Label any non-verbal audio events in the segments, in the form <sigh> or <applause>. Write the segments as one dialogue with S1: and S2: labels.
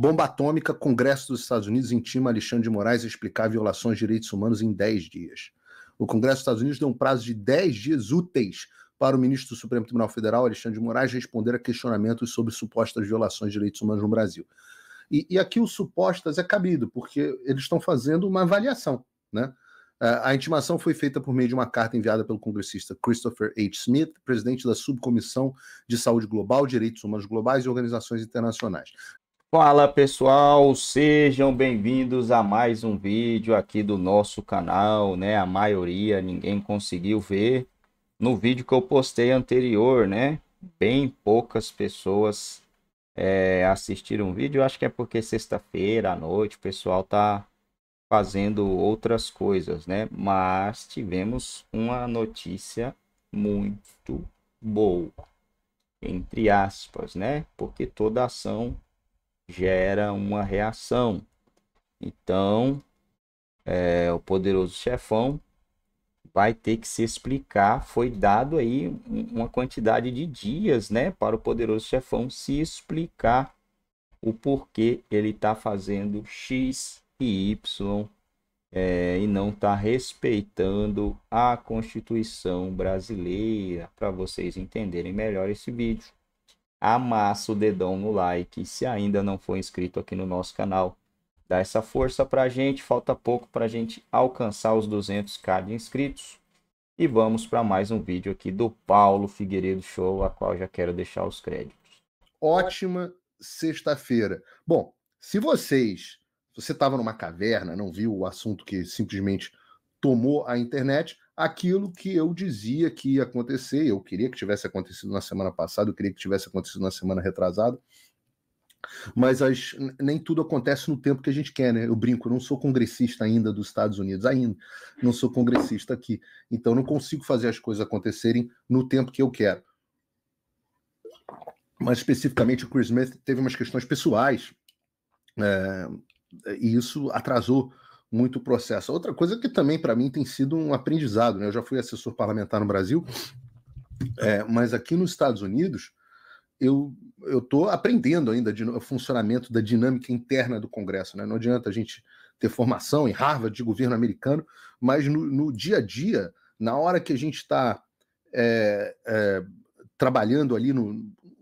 S1: Bomba atômica, Congresso dos Estados Unidos intima Alexandre de Moraes a explicar violações de direitos humanos em 10 dias. O Congresso dos Estados Unidos deu um prazo de 10 dias úteis para o ministro do Supremo Tribunal Federal, Alexandre de Moraes, responder a questionamentos sobre supostas violações de direitos humanos no Brasil. E, e aqui o supostas é cabido, porque eles estão fazendo uma avaliação, né? É, a intimação foi feita por meio de uma carta enviada pelo congressista Christopher H. Smith, presidente da Subcomissão de Saúde Global, Direitos Humanos Globais e Organizações Internacionais.
S2: Fala pessoal, sejam bem-vindos a mais um vídeo aqui do nosso canal, né? A maioria ninguém conseguiu ver no vídeo que eu postei anterior, né? Bem poucas pessoas é, assistiram o vídeo, acho que é porque sexta-feira à noite o pessoal tá fazendo outras coisas, né? Mas tivemos uma notícia muito boa, entre aspas, né? Porque toda ação gera uma reação. Então, é, o poderoso chefão vai ter que se explicar. Foi dado aí uma quantidade de dias, né, para o poderoso chefão se explicar o porquê ele está fazendo X e Y é, e não está respeitando a Constituição brasileira. Para vocês entenderem melhor esse vídeo amassa o dedão no like. Se ainda não for inscrito aqui no nosso canal, dá essa força para a gente. Falta pouco para a gente alcançar os 200k de inscritos. E vamos para mais um vídeo aqui do Paulo Figueiredo Show, a qual já quero deixar os créditos.
S1: Ótima sexta-feira. Bom, se vocês, você estava numa caverna, não viu o assunto que simplesmente tomou a internet, aquilo que eu dizia que ia acontecer, eu queria que tivesse acontecido na semana passada, eu queria que tivesse acontecido na semana retrasada. Mas as, nem tudo acontece no tempo que a gente quer, né? Eu brinco, eu não sou congressista ainda dos Estados Unidos, ainda. Não sou congressista aqui. Então não consigo fazer as coisas acontecerem no tempo que eu quero. Mas especificamente o Chris Smith teve umas questões pessoais. É, e isso atrasou muito processo. Outra coisa que também para mim tem sido um aprendizado, né? Eu já fui assessor parlamentar no Brasil, é, mas aqui nos Estados Unidos eu eu estou aprendendo ainda de, o funcionamento da dinâmica interna do Congresso, né? Não adianta a gente ter formação em Harvard de governo americano, mas no, no dia a dia, na hora que a gente está é, é, trabalhando ali no,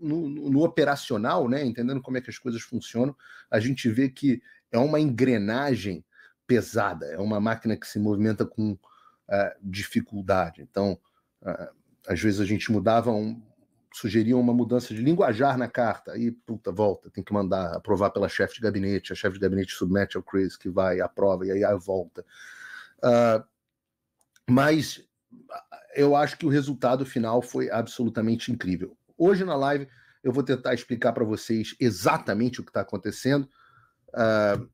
S1: no, no, operacional, né, entendendo como é que as coisas funcionam, a gente vê que é uma engrenagem pesada, é uma máquina que se movimenta com uh, dificuldade. Então, uh, às vezes a gente mudava, um, sugeria uma mudança de linguajar na carta, aí, puta, volta, tem que mandar aprovar pela chefe de gabinete, a chefe de gabinete submete ao Chris, que vai, aprova, e aí a volta. Uh, mas eu acho que o resultado final foi absolutamente incrível. Hoje na live eu vou tentar explicar para vocês exatamente o que está acontecendo. Uh,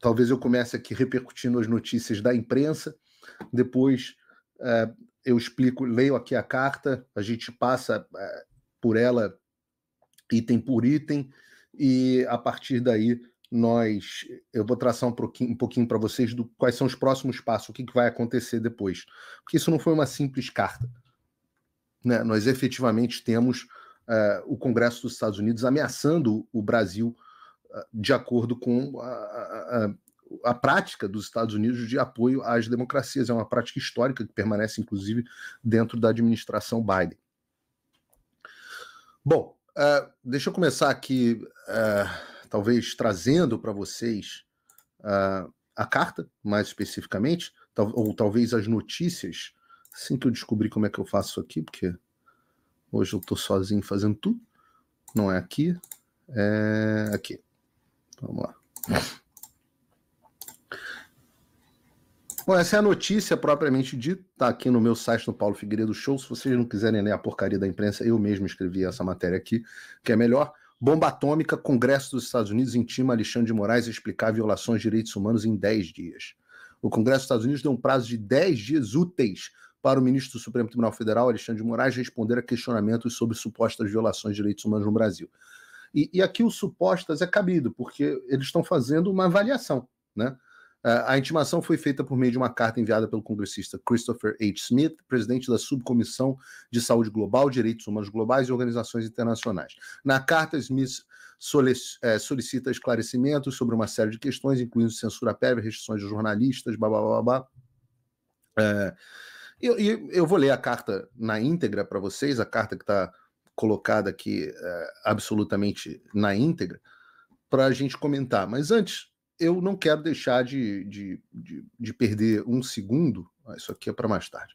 S1: Talvez eu comece aqui repercutindo as notícias da imprensa, depois é, eu explico, leio aqui a carta, a gente passa é, por ela item por item, e a partir daí nós eu vou traçar um pouquinho, um pouquinho para vocês do quais são os próximos passos, o que, que vai acontecer depois. Porque isso não foi uma simples carta. Né? Nós efetivamente temos é, o Congresso dos Estados Unidos ameaçando o Brasil de acordo com a, a, a, prática dos Estados Unidos de apoio às democracias. É uma prática histórica que permanece, inclusive, dentro da administração Biden. Bom, uh, deixa eu começar aqui, uh, talvez trazendo para vocês uh, a carta, mais especificamente, tal, ou talvez as notícias, assim que eu descobrir como é que eu faço aqui, porque hoje eu estou sozinho fazendo tudo, não é aqui, é aqui. Vamos lá. Bom, essa é a notícia propriamente dita, tá aqui no meu site no Paulo Figueiredo Show. Se vocês não quiserem ler a porcaria da imprensa, eu mesmo escrevi essa matéria aqui, que é melhor. Bomba atômica, Congresso dos Estados Unidos intima Alexandre de Moraes a explicar violações de direitos humanos em 10 dias. O Congresso dos Estados Unidos deu um prazo de 10 dias úteis para o ministro do Supremo Tribunal Federal, Alexandre de Moraes, responder a questionamentos sobre supostas violações de direitos humanos no Brasil. E, e aqui o supostas é cabido, porque eles estão fazendo uma avaliação. Né? É, a intimação foi feita por meio de uma carta enviada pelo congressista Christopher H. Smith, presidente da Subcomissão de Saúde Global, Direitos Humanos Globais e Organizações Internacionais. Na carta, Smith é, solicita esclarecimentos sobre uma série de questões, incluindo censura prévia, restrições de jornalistas, blá blá blá blá. É, eu, eu vou ler a carta na íntegra para vocês, a carta que está colocada aqui é, absolutamente na íntegra para a gente comentar. Mas antes, eu não quero deixar de, de, de, de perder um segundo. Ah, isso aqui é para mais tarde.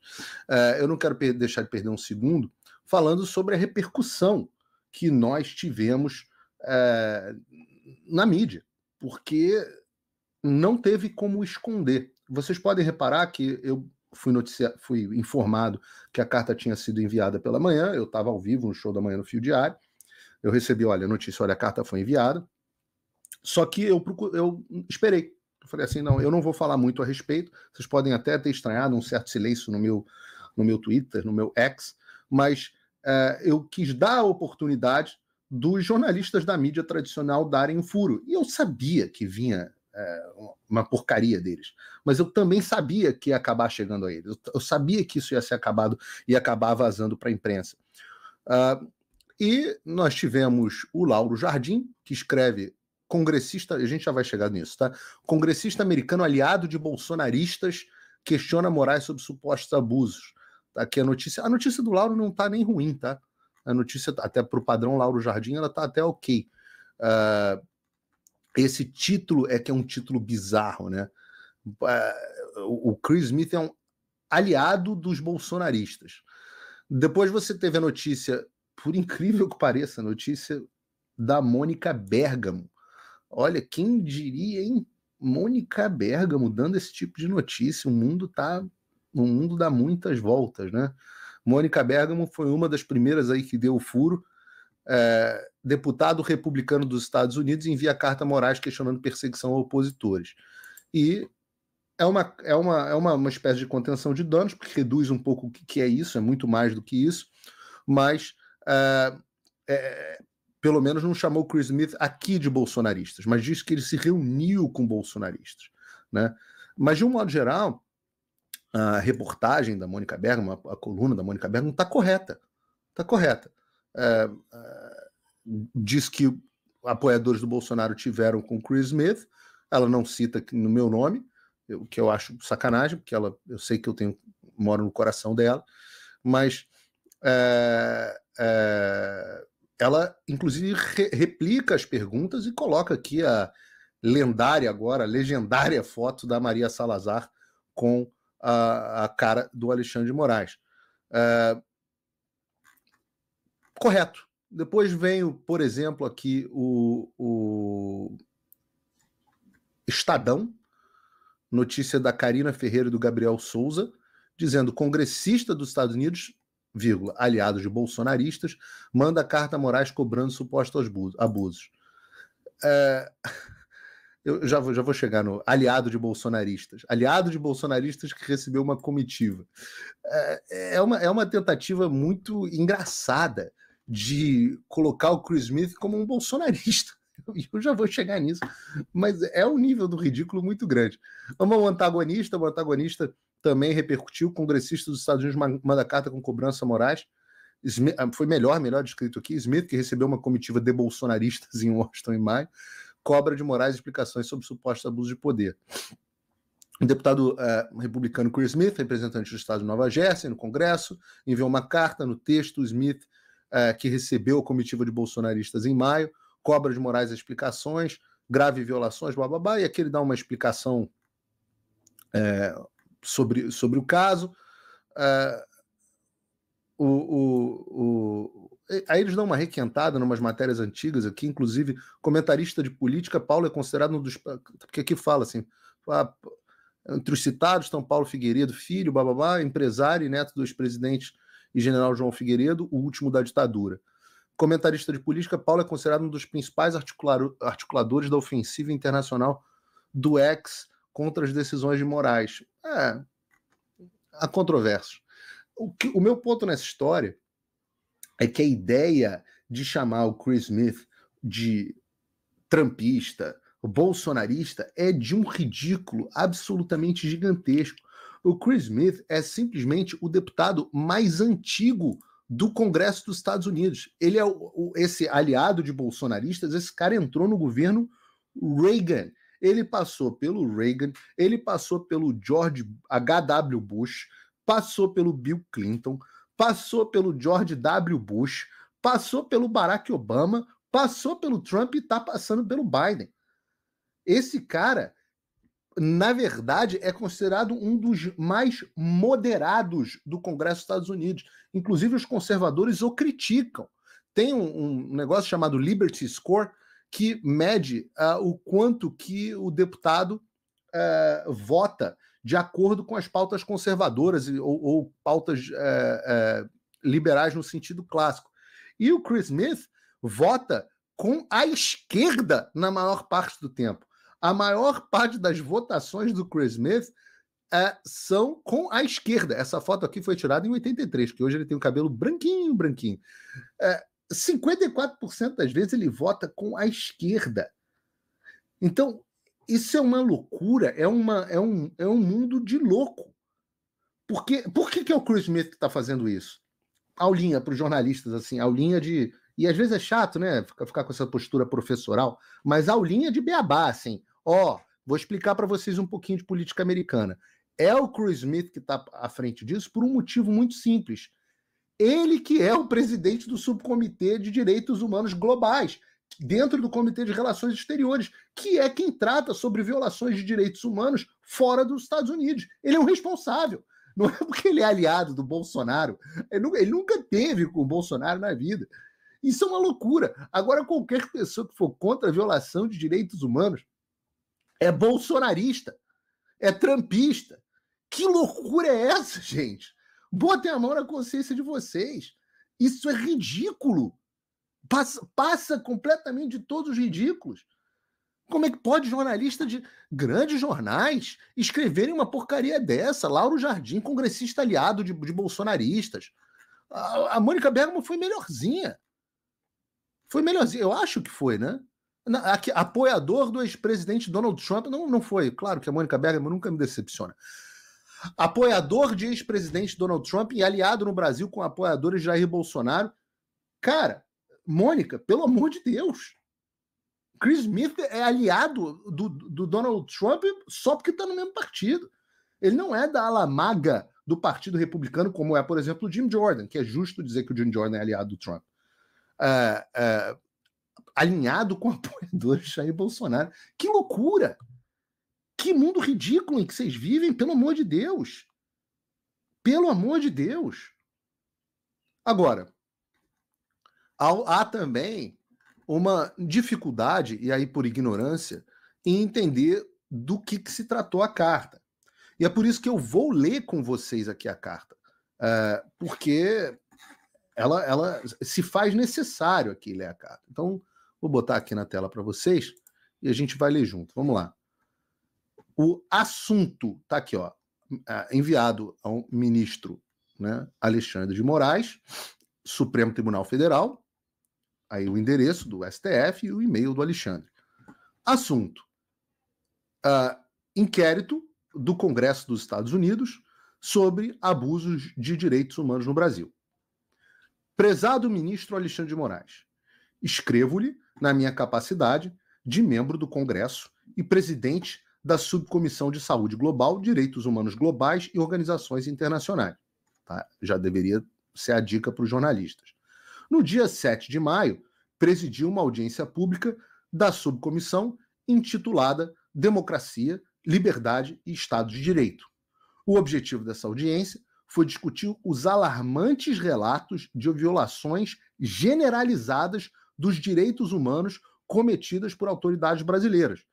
S1: É, eu não quero deixar de perder um segundo falando sobre a repercussão que nós tivemos é, na mídia, porque não teve como esconder. Vocês podem reparar que eu fui, noticia... fui informado que a carta tinha sido enviada pela manhã, eu estava ao vivo no show da manhã no Fio Diário, eu recebi, olha, a notícia, olha, a carta foi enviada, só que eu, procuro, eu esperei, eu falei assim, não, eu não vou falar muito a respeito, vocês podem até ter estranhado um certo silêncio no meu, no meu Twitter, no meu ex, mas é, eu quis dar a oportunidade dos jornalistas da mídia tradicional darem um furo, e eu sabia que vinha é, uma porcaria deles. Mas eu também sabia que ia acabar chegando a eles. Eu, eu sabia que isso ia ser acabado e acabar vazando para a imprensa. Uh, e nós tivemos o Lauro Jardim, que escreve congressista, a gente já vai chegar nisso, tá? Congressista americano aliado de bolsonaristas questiona Moraes sobre supostos abusos. Tá aqui a notícia. A notícia do Lauro não tá nem ruim, tá? A notícia, até para o padrão Lauro Jardim, ela tá até ok. Uh, esse título é que é um título bizarro, né? Ah, o Chris Smith é um aliado dos bolsonaristas. Depois você teve a notícia, por incrível que pareça, a notícia da Mônica Bergamo. Olha, quem diria, hein? Mônica Bergamo dando esse tipo de notícia. O mundo tá. O mundo dá muitas voltas, né? Mônica Bergamo foi uma das primeiras aí que deu o furo. É, deputado republicano dos Estados Unidos envia carta Moraes questionando perseguição a opositores. E é uma, é uma, é uma, uma espécie de contenção de danos, porque reduz um pouco o que, que é isso, é muito mais do que isso, mas uh, é, pelo menos não chamou Chris Smith aqui de bolsonaristas, mas diz que ele se reuniu com bolsonaristas. Né? Mas, de um modo geral, a reportagem da Mônica Bergman, a coluna da Mônica Bergman, está correta. Está correta. É, é diz que apoiadores do Bolsonaro tiveram com Chris Smith. Ela não cita no meu nome, o que eu acho sacanagem, porque ela, eu sei que eu tenho moro no coração dela, mas é, é, ela, inclusive, re, replica as perguntas e coloca aqui a lendária agora, a legendária foto da Maria Salazar com a, a cara do Alexandre de Moraes. É, correto, depois vem, por exemplo, aqui o, o Estadão, notícia da Karina Ferreira e do Gabriel Souza, dizendo congressista dos Estados Unidos, vírgula, aliado de bolsonaristas, manda carta a Moraes cobrando supostos abusos. É, <laughs> eu já vou, já vou chegar no aliado de bolsonaristas. Aliado de bolsonaristas que recebeu uma comitiva. É, é, uma, é uma tentativa muito engraçada de colocar o Chris Smith como um bolsonarista. <laughs> Eu já vou chegar nisso, mas é um nível do ridículo muito grande. Vamos ao antagonista. O antagonista também repercutiu. O congressista dos Estados Unidos manda carta com cobrança Moraes. Smith, ah, foi melhor, melhor descrito aqui. Smith, que recebeu uma comitiva de bolsonaristas <laughs> em Washington em maio, cobra de Moraes explicações sobre suposto abuso de poder. O deputado uh, republicano Chris Smith, representante do estado de Nova Jersey, no Congresso, enviou uma carta no texto. Smith é, que recebeu a comitiva de bolsonaristas em maio, cobra de Moraes explicações, grave violações, blá, e aqui ele dá uma explicação é, sobre, sobre o caso. É, o, o, o, aí eles dão uma requentada umas matérias antigas aqui, inclusive comentarista de política, Paulo é considerado um dos. Porque aqui fala assim. Ah, entre os citados estão Paulo Figueiredo, filho, bababá, empresário e neto dos presidentes e General João Figueiredo, o último da ditadura. Comentarista de política, Paulo é considerado um dos principais articuladores da ofensiva internacional do ex contra as decisões de Moraes. É, há controvérsias. O, o meu ponto nessa história é que a ideia de chamar o Chris Smith de trampista, bolsonarista, é de um ridículo absolutamente gigantesco. O Chris Smith é simplesmente o deputado mais antigo do Congresso dos Estados Unidos. Ele é o, o, esse aliado de bolsonaristas. Esse cara entrou no governo Reagan. Ele passou pelo Reagan, ele passou pelo George H.W. Bush, passou pelo Bill Clinton, passou pelo George W. Bush, passou pelo Barack Obama, passou pelo Trump e está passando pelo Biden. Esse cara na verdade, é considerado um dos mais moderados do Congresso dos Estados Unidos. Inclusive, os conservadores o criticam. Tem um, um negócio chamado Liberty Score que mede uh, o quanto que o deputado uh, vota de acordo com as pautas conservadoras ou, ou pautas uh, liberais no sentido clássico. E o Chris Smith vota com a esquerda na maior parte do tempo a maior parte das votações do Chris Smith é, são com a esquerda. Essa foto aqui foi tirada em 83, que hoje ele tem o cabelo branquinho, branquinho. É, 54% das vezes ele vota com a esquerda. Então, isso é uma loucura, é, uma, é, um, é um mundo de louco. Porque, por que, que é o Chris Smith que está fazendo isso? Aulinha para os jornalistas, assim, aulinha de. E às vezes é chato, né? Ficar, ficar com essa postura professoral, mas aulinha de beabá, assim. Ó, oh, vou explicar para vocês um pouquinho de política americana. É o Chris Smith que está à frente disso por um motivo muito simples. Ele que é o presidente do subcomitê de direitos humanos globais, dentro do Comitê de Relações Exteriores, que é quem trata sobre violações de direitos humanos fora dos Estados Unidos. Ele é o responsável. Não é porque ele é aliado do Bolsonaro. Ele nunca teve com o Bolsonaro na vida. Isso é uma loucura. Agora, qualquer pessoa que for contra a violação de direitos humanos é bolsonarista, é trampista. Que loucura é essa, <laughs> gente? Botem a mão na consciência de vocês. Isso é ridículo. Passa, passa completamente de todos os ridículos. Como é que pode jornalista de grandes jornais escreverem uma porcaria dessa? Lauro Jardim, congressista aliado de, de bolsonaristas. A, a Mônica Bergamo foi melhorzinha. Foi melhorzinha. Eu acho que foi, né? apoiador do ex-presidente Donald Trump, não, não foi. Claro que a Mônica Bergamo nunca me decepciona. Apoiador de ex-presidente Donald Trump e aliado no Brasil com apoiadores de Jair Bolsonaro. Cara, Mônica, pelo amor de Deus. Chris Smith é aliado do, do Donald Trump só porque está no mesmo partido. Ele não é da alamaga do Partido Republicano, como é, por exemplo, o Jim Jordan, que é justo dizer que o Jim Jordan é aliado do Trump. É, é, alinhado com <laughs> apoiadores de Jair Bolsonaro. Que loucura! Que mundo ridículo em que vocês vivem, pelo amor de Deus! Pelo amor de Deus! Agora, há também uma dificuldade, e aí por ignorância, em entender do que, que, se tratou a carta. E é por isso que eu vou ler com vocês aqui a carta, é, porque ela, ela se faz necessário aqui ler a carta. Então, Vou botar aqui na tela para vocês e a gente vai ler junto. Vamos lá. O assunto está aqui, ó, é, enviado ao ministro né, Alexandre de Moraes, Supremo Tribunal Federal, aí o endereço do STF e o e-mail do Alexandre. Assunto: uh, inquérito do Congresso dos Estados Unidos sobre abusos de direitos humanos no Brasil. Prezado ministro Alexandre de Moraes, escrevo-lhe na minha capacidade de membro do Congresso e presidente da Subcomissão de Saúde Global, Direitos Humanos Globais e Organizações Internacionais. Tá? Já deveria ser a dica para os jornalistas. No dia 7 de maio, presidiu uma audiência pública da subcomissão intitulada Democracia, Liberdade e Estado de Direito. O objetivo dessa audiência foi discutir os alarmantes relatos de violações generalizadas dos direitos humanos cometidas por autoridades brasileiras,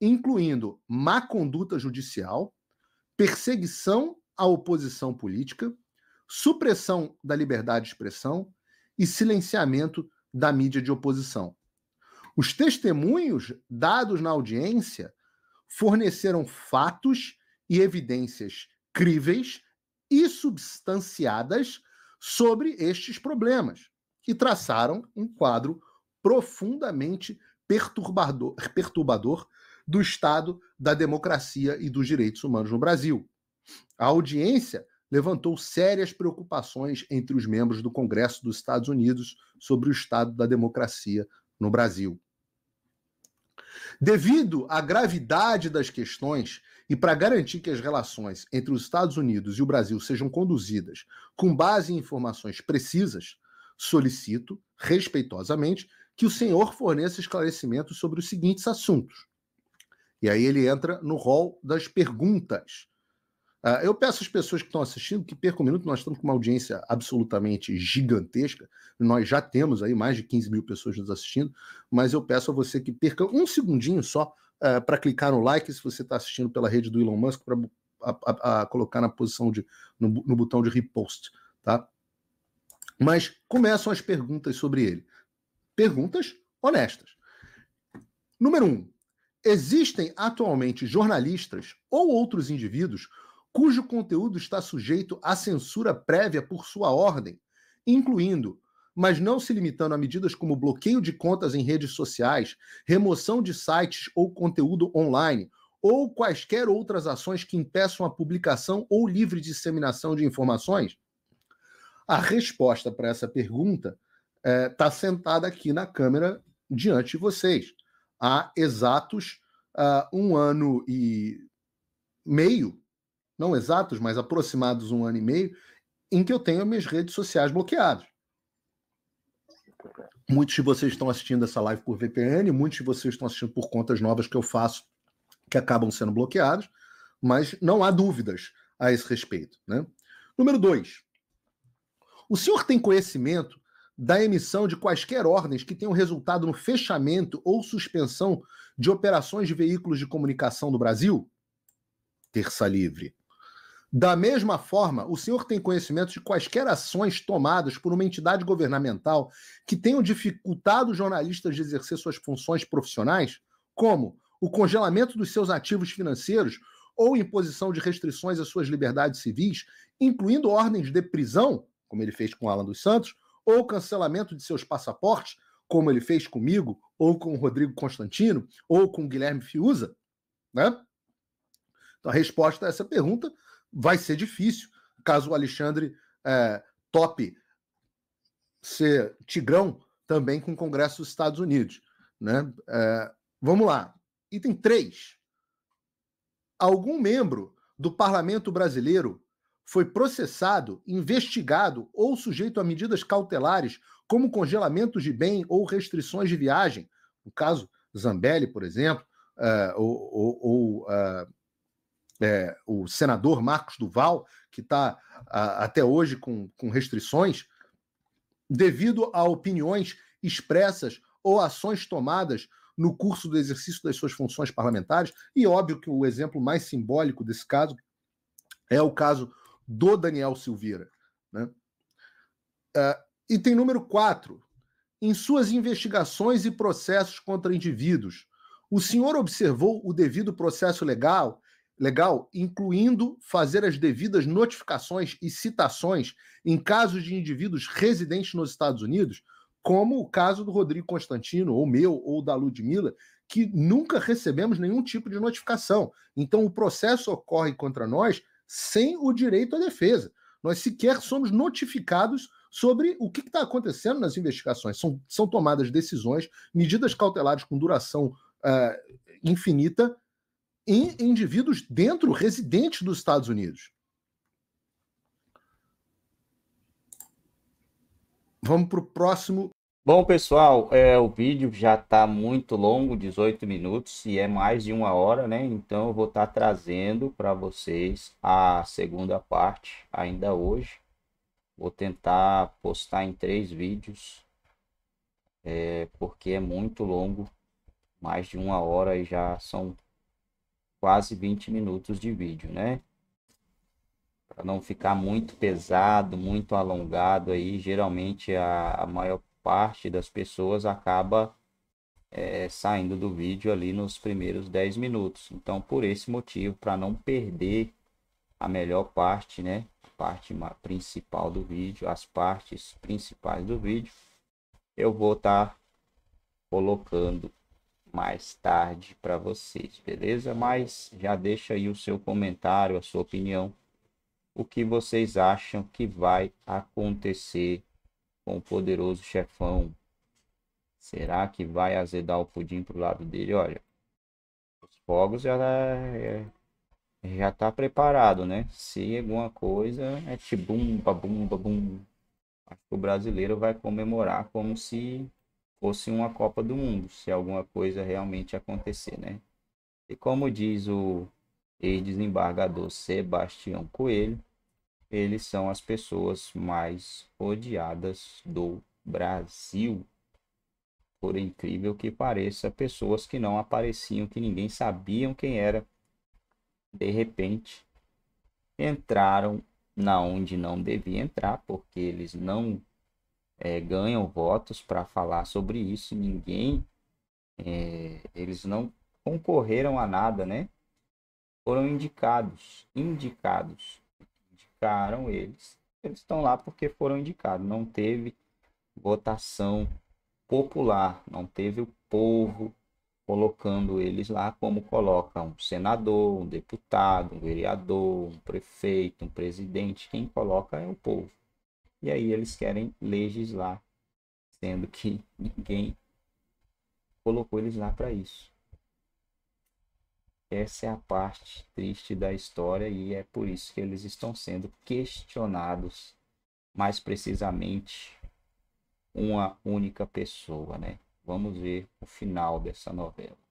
S1: incluindo má conduta judicial, perseguição à oposição política, supressão da liberdade de expressão e silenciamento da mídia de oposição. Os testemunhos dados na audiência forneceram fatos e evidências críveis e substanciadas sobre estes problemas e traçaram um quadro profundamente perturbador, perturbador do estado da democracia e dos direitos humanos no Brasil. A audiência levantou sérias preocupações entre os membros do Congresso dos Estados Unidos sobre o estado da democracia no Brasil. Devido à gravidade das questões e para garantir que as relações entre os Estados Unidos e o Brasil sejam conduzidas com base em informações precisas, solicito, respeitosamente, que o senhor forneça esclarecimentos sobre os seguintes assuntos. E aí ele entra no rol das perguntas. Uh, eu peço às pessoas que estão assistindo que percam um minuto, nós estamos com uma audiência absolutamente gigantesca, nós já temos aí mais de 15 mil pessoas nos assistindo, mas eu peço a você que perca um segundinho só uh, ah, para clicar no like se você está assistindo pela rede do Elon Musk, para colocar na posição de no, no botão de repost, tá? Mas começam as perguntas sobre ele. Perguntas honestas. Número um, existem atualmente jornalistas ou outros indivíduos cujo conteúdo está sujeito à censura prévia por sua ordem, incluindo, mas não se limitando a medidas como bloqueio de contas em redes sociais, remoção de sites ou conteúdo online, ou quaisquer outras ações que impeçam a publicação ou livre disseminação de informações? A resposta para essa pergunta está é, tá sentada aqui na câmera diante de vocês. Há exatos uh, um ano e meio, não exatos, mas aproximados um ano e meio, em que eu tenho minhas redes sociais bloqueadas. Muitos de vocês estão assistindo essa live por VPN, muitos de vocês estão assistindo por contas novas que eu faço, que acabam sendo bloqueadas, mas não há dúvidas a esse respeito. Né? Número dois, o senhor tem conhecimento da emissão de quaisquer ordens que tenham resultado no fechamento ou suspensão de operações de veículos de comunicação no Brasil? Terça livre. Da mesma forma, o senhor tem conhecimento de quaisquer ações tomadas por uma entidade governamental que tenham dificultado jornalistas de exercer suas funções profissionais, como o congelamento dos seus ativos financeiros ou imposição de restrições às suas liberdades civis, incluindo ordens de prisão, como ele fez com Alan dos Santos, ou cancelamento de seus passaportes, como ele fez comigo, ou com o Rodrigo Constantino, ou com o Guilherme Fiuza, né? Então a resposta a essa pergunta vai ser difícil, caso o Alexandre é, tope ser tigrão também com o Congresso dos Estados Unidos. Né? É, vamos lá. Item 3. Algum membro do parlamento brasileiro foi processado, investigado ou sujeito a medidas cautelares, como congelamentos de bem ou restrições de viagem, no caso Zambelli, por exemplo, uh, ou, ou, uh, é, o senador Marcos Duval, que está até hoje com, com restrições, devido a opiniões expressas ou ações tomadas no curso do exercício das suas funções parlamentares. E óbvio que o exemplo mais simbólico desse caso é o caso do Daniel Silveira. Né? Uh, é, item número 4. Em suas investigações e processos contra indivíduos, o senhor observou o devido processo legal, legal, incluindo fazer as devidas notificações e citações em casos de indivíduos residentes nos Estados Unidos, como o caso do Rodrigo Constantino, ou meu, ou da Ludmilla, que nunca recebemos nenhum tipo de notificação. Então o processo ocorre contra nós sem o direito à defesa. Nós sequer somos notificados sobre o que está acontecendo nas investigações. São, são tomadas decisões, medidas cautelares com duração uh, infinita em indivíduos dentro, residentes dos Estados Unidos. Vamos para o próximo
S2: Bom, pessoal, é, o vídeo já está muito longo, 18 minutos, e é mais de uma hora, né? Então eu vou estar tá trazendo para vocês a segunda parte ainda hoje. Vou tentar postar em três vídeos, é, porque é muito longo, mais de uma hora e já são quase 20 minutos de vídeo, né? Para não ficar muito pesado, muito alongado aí, geralmente a, a maior parte das pessoas acaba é, saindo do vídeo ali nos primeiros 10 minutos. Então, por esse motivo, para não perder a melhor parte, né? A parte principal do vídeo, as partes principais do vídeo, eu vou estar tá colocando mais tarde para vocês, beleza? Mas já deixa aí o seu comentário, a sua opinião, o que vocês acham que vai acontecer com o poderoso chefão. Será que vai azedar o pudim pro lado dele? Olha, os fogos já tá, é, já tá preparado, né? Se alguma coisa é tibumba bumba, babum. Acho que o brasileiro vai comemorar como se fosse uma Copa do Mundo, se alguma coisa realmente acontecer, né? E como diz o ex-desembargador Sebastião Coelho, eles são as pessoas mais odiadas do Brasil. Por incrível que pareça, pessoas que não apareciam, que ninguém sabiam quem era, de repente entraram na onde não devia entrar, porque eles não é, ganham votos para falar sobre isso. Ninguém, é, eles não concorreram a nada, né? Foram indicados, indicados indicaram eles. Eles estão lá porque foram indicados. Não teve votação popular, não teve o povo colocando eles lá como coloca um senador, um deputado, um vereador, um prefeito, um presidente. Quem coloca é o povo. E aí eles querem legislar, sendo que ninguém colocou eles lá para isso. Essa é a parte triste da história e é por isso que eles estão sendo questionados, mais precisamente uma única pessoa, né? Vamos ver o final dessa novela.